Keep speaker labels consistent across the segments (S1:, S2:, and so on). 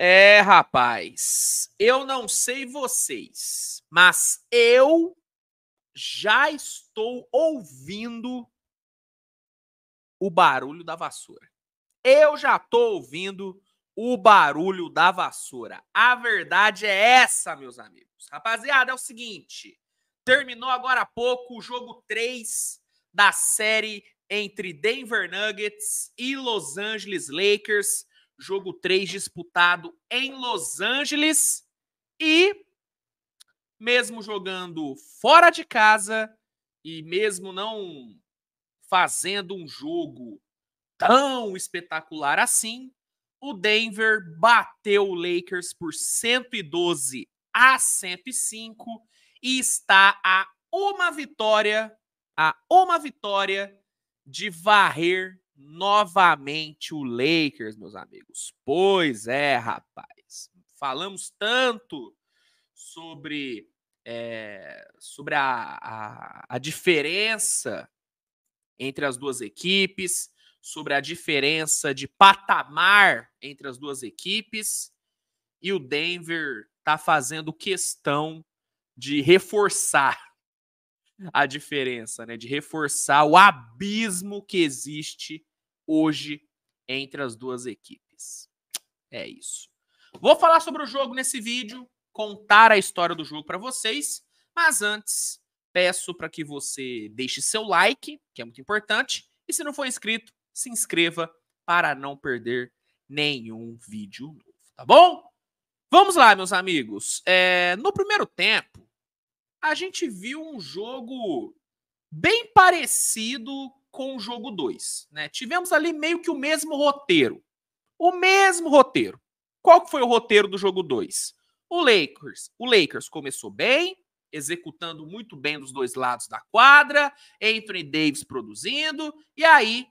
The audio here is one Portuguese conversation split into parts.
S1: É, rapaz, eu não sei vocês, mas eu já estou ouvindo o barulho da vassoura. Eu já estou ouvindo o barulho da vassoura. A verdade é essa, meus amigos. Rapaziada, é o seguinte: terminou agora há pouco o jogo 3 da série entre Denver Nuggets e Los Angeles Lakers. Jogo 3 disputado em Los Angeles. E, mesmo jogando fora de casa e mesmo não fazendo um jogo tão espetacular assim, o Denver bateu o Lakers por 112 a 105 e está a uma vitória, a uma vitória de varrer novamente o Lakers, meus amigos. Pois é, rapaz. Falamos tanto sobre, é, sobre a, a, a diferença entre as duas equipes, sobre a diferença de patamar entre as duas equipes, e o Denver está fazendo questão de reforçar a diferença, né? De reforçar o abismo que existe hoje entre as duas equipes. É isso. Vou falar sobre o jogo nesse vídeo, contar a história do jogo para vocês, mas antes peço para que você deixe seu like, que é muito importante, e se não for inscrito, se inscreva para não perder nenhum vídeo novo, tá bom? Vamos lá, meus amigos. É, no primeiro tempo, a gente viu um jogo bem parecido com o jogo 2. Né? Tivemos ali meio que o mesmo roteiro. O mesmo roteiro. Qual que foi o roteiro do jogo 2? O Lakers. O Lakers começou bem, executando muito bem dos dois lados da quadra, Anthony Davis produzindo, e aí,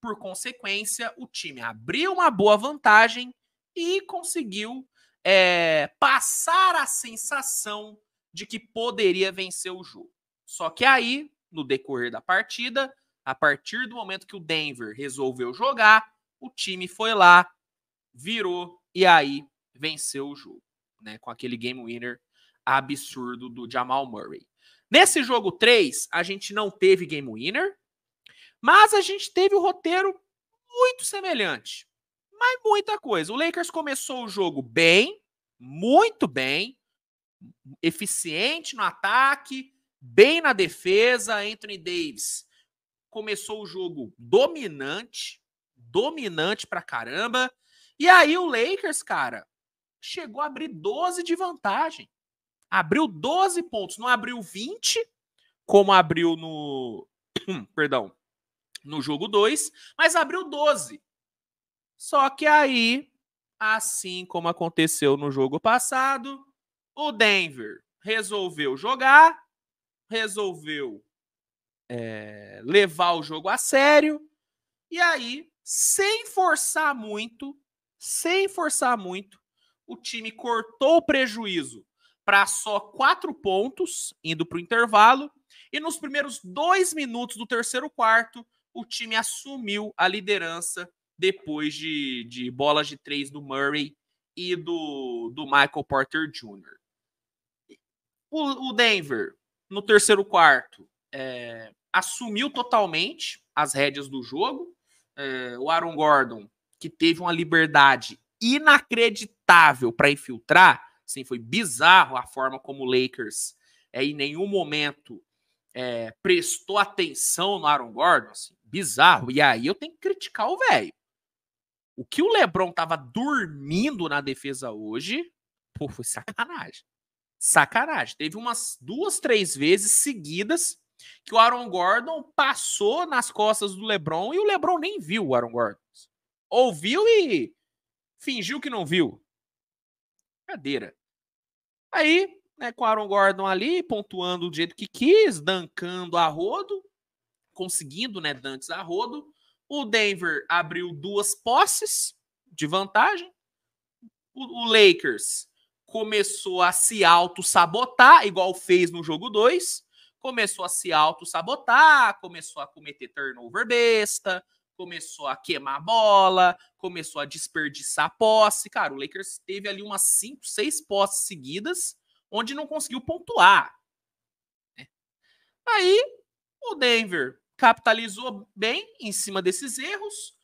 S1: por consequência, o time abriu uma boa vantagem e conseguiu é, passar a sensação de que poderia vencer o jogo. Só que aí, no decorrer da partida, a partir do momento que o Denver resolveu jogar, o time foi lá, virou e aí venceu o jogo, né, com aquele game winner absurdo do Jamal Murray. Nesse jogo 3, a gente não teve game winner, mas a gente teve o um roteiro muito semelhante. Mas muita coisa. O Lakers começou o jogo bem, muito bem, eficiente no ataque, bem na defesa. Anthony Davis começou o jogo dominante, dominante pra caramba. E aí o Lakers, cara, chegou a abrir 12 de vantagem. Abriu 12 pontos, não abriu 20, como abriu no, perdão, no jogo 2, mas abriu 12. Só que aí, assim como aconteceu no jogo passado, o Denver resolveu jogar, resolveu é, levar o jogo a sério, e aí, sem forçar muito, sem forçar muito, o time cortou o prejuízo para só quatro pontos, indo para o intervalo, e nos primeiros dois minutos do terceiro quarto, o time assumiu a liderança depois de, de bolas de três do Murray e do, do Michael Porter Jr. O, o Denver, no terceiro quarto, é, assumiu totalmente as rédeas do jogo. É, o Aaron Gordon, que teve uma liberdade inacreditável para infiltrar, assim, foi bizarro a forma como o Lakers é, em nenhum momento é, prestou atenção no Aaron Gordon, assim, bizarro. E aí eu tenho que criticar o velho. O que o LeBron tava dormindo na defesa hoje, pô, foi sacanagem sacanagem. Teve umas duas, três vezes seguidas que o Aaron Gordon passou nas costas do LeBron e o LeBron nem viu o Aaron Gordon. Ouviu e fingiu que não viu. Cadeira. Aí, né, com o Aaron Gordon ali, pontuando do jeito que quis, dancando a rodo, conseguindo, né, dantes a rodo. O Denver abriu duas posses de vantagem. o, o Lakers começou a se auto-sabotar, igual fez no jogo 2. Começou a se auto-sabotar, começou a cometer turnover besta, começou a queimar a bola, começou a desperdiçar a posse. Cara, o Lakers teve ali umas 5, 6 posses seguidas, onde não conseguiu pontuar. Né? Aí o Denver capitalizou bem em cima desses erros,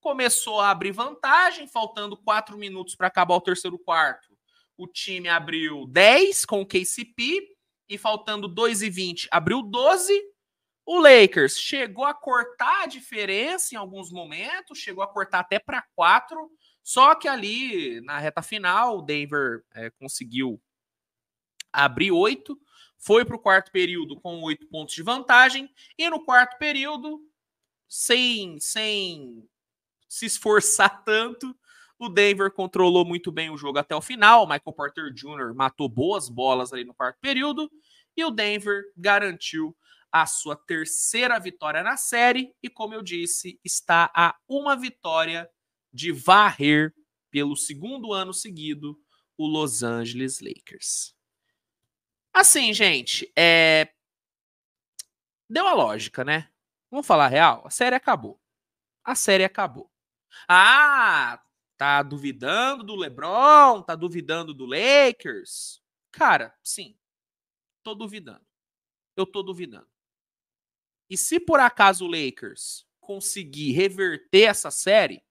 S1: começou a abrir vantagem, faltando 4 minutos para acabar o terceiro quarto o time abriu 10 com o KCP e faltando 2,20 abriu 12. O Lakers chegou a cortar a diferença em alguns momentos, chegou a cortar até para 4. Só que ali na reta final, o Denver é, conseguiu abrir 8, foi para o quarto período com 8 pontos de vantagem, e no quarto período, sem, sem se esforçar tanto, o Denver controlou muito bem o jogo até o final. Michael Porter Jr. matou boas bolas ali no quarto período. E o Denver garantiu a sua terceira vitória na série. E, como eu disse, está a uma vitória de varrer pelo segundo ano seguido o Los Angeles Lakers. Assim, gente, é... deu a lógica, né? Vamos falar real? A série acabou. A série acabou. Ah, Tá duvidando do LeBron? Tá duvidando do Lakers? Cara, sim. Tô duvidando. Eu tô duvidando. E se por acaso o Lakers conseguir reverter essa série,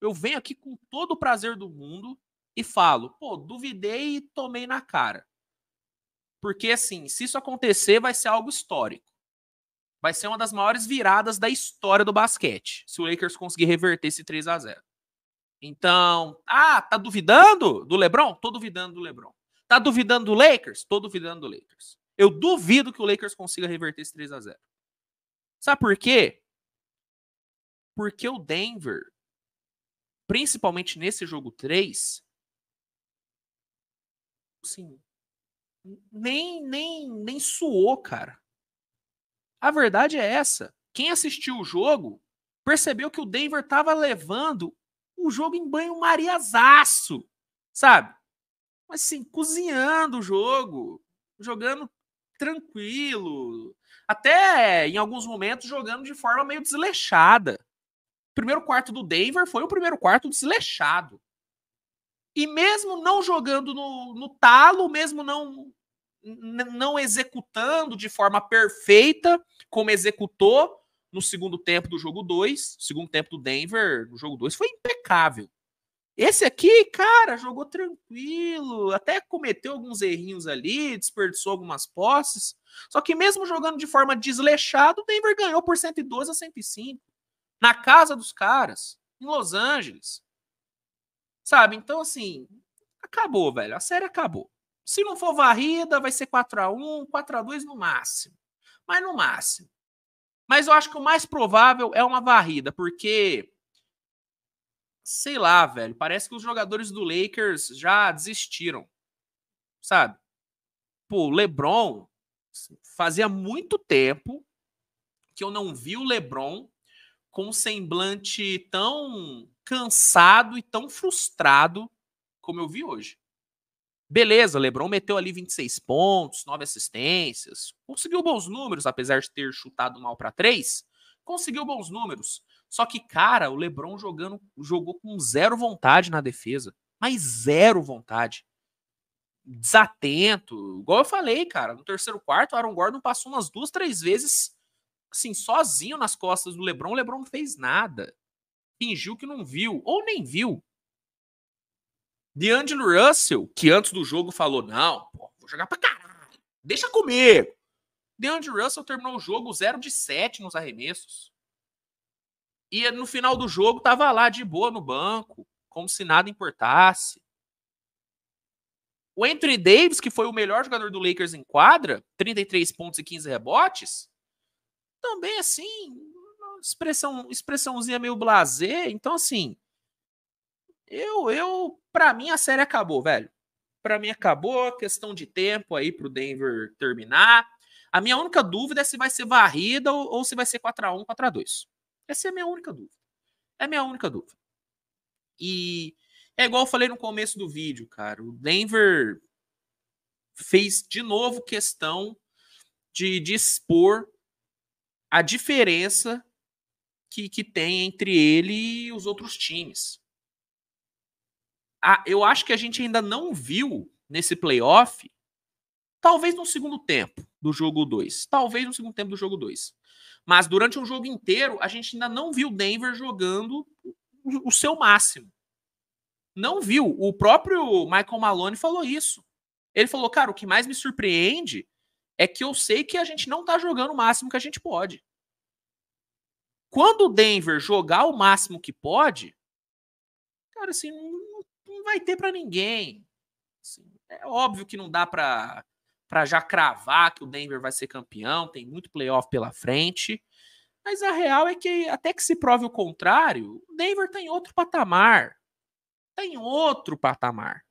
S1: eu venho aqui com todo o prazer do mundo e falo, pô, duvidei e tomei na cara. Porque assim, se isso acontecer, vai ser algo histórico. Vai ser uma das maiores viradas da história do basquete, se o Lakers conseguir reverter esse 3 a 0. Então, ah, tá duvidando do LeBron? Tô duvidando do LeBron. Tá duvidando do Lakers? Tô duvidando do Lakers. Eu duvido que o Lakers consiga reverter esse 3 a 0. Sabe por quê? Porque o Denver, principalmente nesse jogo 3, sim, nem nem nem suou, cara. A verdade é essa. Quem assistiu o jogo percebeu que o Denver tava levando o jogo em banho-mariazaço, sabe? Mas assim, cozinhando o jogo, jogando tranquilo, até em alguns momentos jogando de forma meio desleixada. O primeiro quarto do Denver foi o primeiro quarto desleixado. E mesmo não jogando no, no talo, mesmo não não executando de forma perfeita como executou, no segundo tempo do jogo 2, segundo tempo do Denver, no jogo 2, foi impecável. Esse aqui, cara, jogou tranquilo, até cometeu alguns errinhos ali, desperdiçou algumas posses. Só que mesmo jogando de forma desleixada, o Denver ganhou por 112 a 105. Na casa dos caras, em Los Angeles. Sabe? Então, assim, acabou, velho. A série acabou. Se não for varrida, vai ser 4 a 1 4 a 2 no máximo. Mas no máximo. Mas eu acho que o mais provável é uma varrida, porque. Sei lá, velho. Parece que os jogadores do Lakers já desistiram. Sabe? Pô, o LeBron. Fazia muito tempo que eu não vi o LeBron com um semblante tão cansado e tão frustrado como eu vi hoje. Beleza, LeBron meteu ali 26 pontos, 9 assistências, conseguiu bons números, apesar de ter chutado mal para 3, conseguiu bons números. Só que, cara, o LeBron jogando, jogou com zero vontade na defesa, mas zero vontade. Desatento, igual eu falei, cara, no terceiro quarto, o Aaron Gordon passou umas duas, três vezes, assim, sozinho nas costas do LeBron, o LeBron não fez nada. Fingiu que não viu, ou nem viu, DeAngelo Russell, que antes do jogo falou: não, pô, vou jogar pra caralho, deixa comigo. DeAngelo Russell terminou o jogo 0 de 7 nos arremessos. E no final do jogo tava lá de boa no banco, como se nada importasse. O Anthony Davis, que foi o melhor jogador do Lakers em quadra, 33 pontos e 15 rebotes, também assim, expressão, expressãozinha meio blazer. Então, assim, eu, eu, para mim a série acabou, velho. Para mim acabou, questão de tempo aí pro Denver terminar. A minha única dúvida é se vai ser varrida ou, ou se vai ser 4 a 1, 4 a 2. Essa é a minha única dúvida. É a minha única dúvida. E é igual eu falei no começo do vídeo, cara. O Denver fez de novo questão de, de expor a diferença que, que tem entre ele e os outros times a, eu acho que a gente ainda não viu nesse playoff, talvez no segundo tempo do jogo 2, talvez no segundo tempo do jogo 2. Mas durante um jogo inteiro, a gente ainda não viu Denver jogando o, seu máximo. Não viu. O próprio Michael Malone falou isso. Ele falou, cara, o que mais me surpreende é que eu sei que a gente não tá jogando o máximo que a gente pode. Quando o Denver jogar o máximo que pode, cara, assim, não vai ter para ninguém. Assim, é óbvio que não dá para para já cravar que o Denver vai ser campeão, tem muito playoff pela frente. Mas a real é que, até que se prove o contrário, o Denver tem tá outro patamar. Tem tá outro patamar.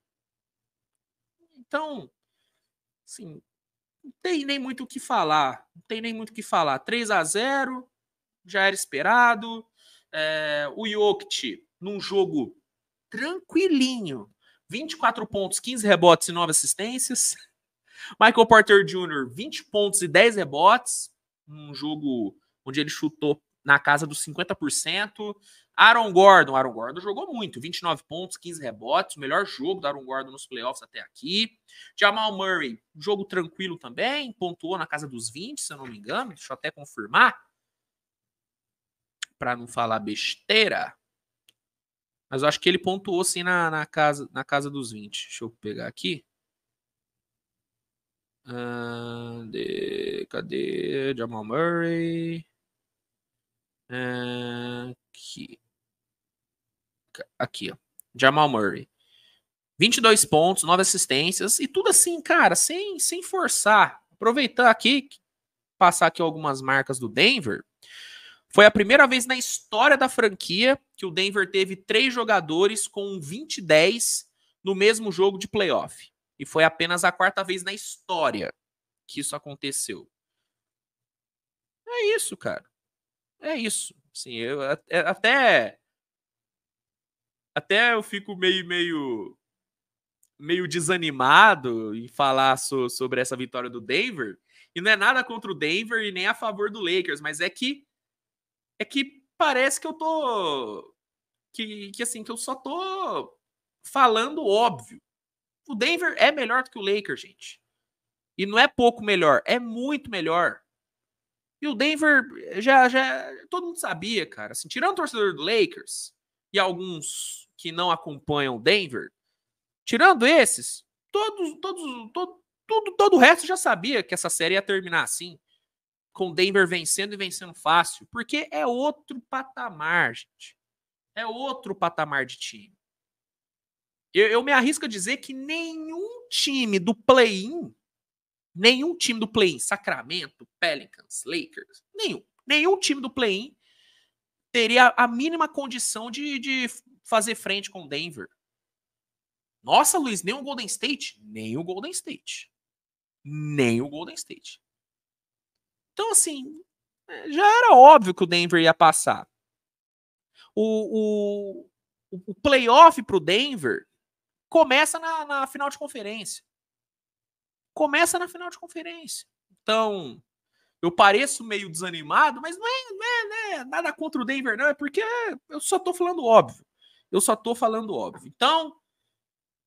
S1: Então, assim, não tem nem muito o que falar. Não tem nem muito o que falar. 3 a 0 já era esperado. É, o Jokic, num jogo tranquilinho. 24 pontos, 15 rebotes e 9 assistências. Michael Porter Jr., 20 pontos e 10 rebotes. Um jogo onde ele chutou na casa dos 50%. Aaron Gordon, Aaron Gordon jogou muito, 29 pontos, 15 rebotes, o melhor jogo do Aaron Gordon nos playoffs até aqui. Jamal Murray, jogo tranquilo também, pontuou na casa dos 20, se eu não me engano, deixa eu até confirmar para não falar besteira. Mas eu acho que ele pontuou sim na, na, casa, na casa dos 20. Deixa eu pegar aqui. Uh, de, cadê? Jamal Murray. Uh, aqui. Aqui, ó. Jamal Murray. 22 pontos, 9 assistências e tudo assim, cara, sem, sem forçar. Aproveitar aqui, passar aqui algumas marcas do Denver. Foi a primeira vez na história da franquia que o Denver teve três jogadores com 20-10 no mesmo jogo de playoff. E foi apenas a quarta vez na história que isso aconteceu. É isso, cara. É isso. Assim, eu, é, até até eu fico meio meio meio desanimado em falar so, sobre essa vitória do Denver. E não é nada contra o Denver e nem a favor do Lakers, mas é que é que parece que eu tô. Que, que assim, que eu só tô falando óbvio. O Denver é melhor do que o Lakers, gente. E não é pouco melhor, é muito melhor. E o Denver já, já todo mundo sabia, cara. Assim, tirando o torcedor do Lakers e alguns que não acompanham o Denver, tirando esses, todos, todos, todo, tudo, todo o resto já sabia que essa série ia terminar assim com Denver vencendo e vencendo fácil, porque é outro patamar, gente. É outro patamar de time. Eu, eu me arrisco a dizer que nenhum time do play-in, nenhum time do play-in, Sacramento, Pelicans, Lakers, nenhum, nenhum time do play-in teria a mínima condição de, de fazer frente com Denver. Nossa, Luiz, nem o Golden State? Nem o Golden State. Nem o Golden State. Então, assim, é, já era óbvio que o Denver ia passar. O, o, o playoff para o Denver começa na, na final de conferência. Começa na final de conferência. Então, eu pareço meio desanimado, mas não é, não é, não é nada contra o Denver, não. É porque eu só tô falando óbvio. Eu só tô falando óbvio. Então,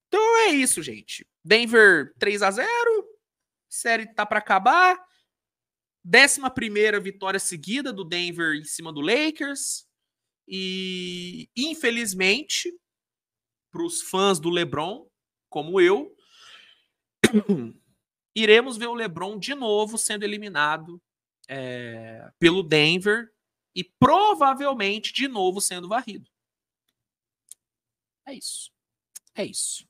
S1: então é isso, gente. Denver 3 a 0 série tá para acabar. Décima primeira vitória seguida do Denver em cima do Lakers. E, infelizmente, para os fãs do LeBron, como eu, iremos ver o LeBron de novo sendo eliminado é, pelo Denver e provavelmente de novo sendo varrido. É isso. É isso.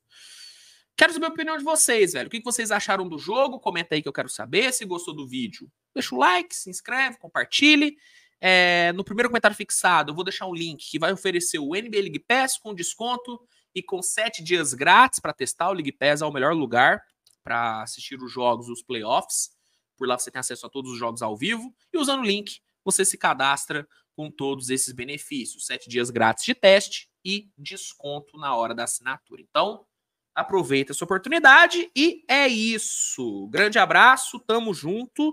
S1: Quero saber a opinião de vocês, velho. O que vocês acharam do jogo? Comenta aí que eu quero saber. Se gostou do vídeo, deixa o like, se inscreve, compartilhe. É, no primeiro comentário fixado, eu vou deixar um link que vai oferecer o NBA League Pass com desconto e com sete dias grátis para testar o League Pass ao é melhor lugar para assistir os jogos, os playoffs. Por lá você tem acesso a todos os jogos ao vivo. E usando o link, você se cadastra com todos esses benefícios: sete dias grátis de teste e desconto na hora da assinatura. Então, aproveita essa oportunidade e é isso. Grande abraço, tamo junto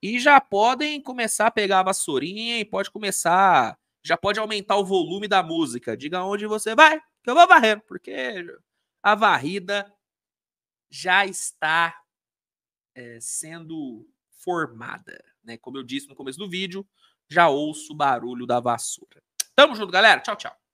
S1: e já podem começar a pegar a vassourinha e pode começar, já pode aumentar o volume da música. Diga onde você vai, que eu vou varrendo, porque a varrida já está é, sendo formada, né? Como eu disse no começo do vídeo, já ouço o barulho da vassoura. Tamo junto, galera. Tchau, tchau.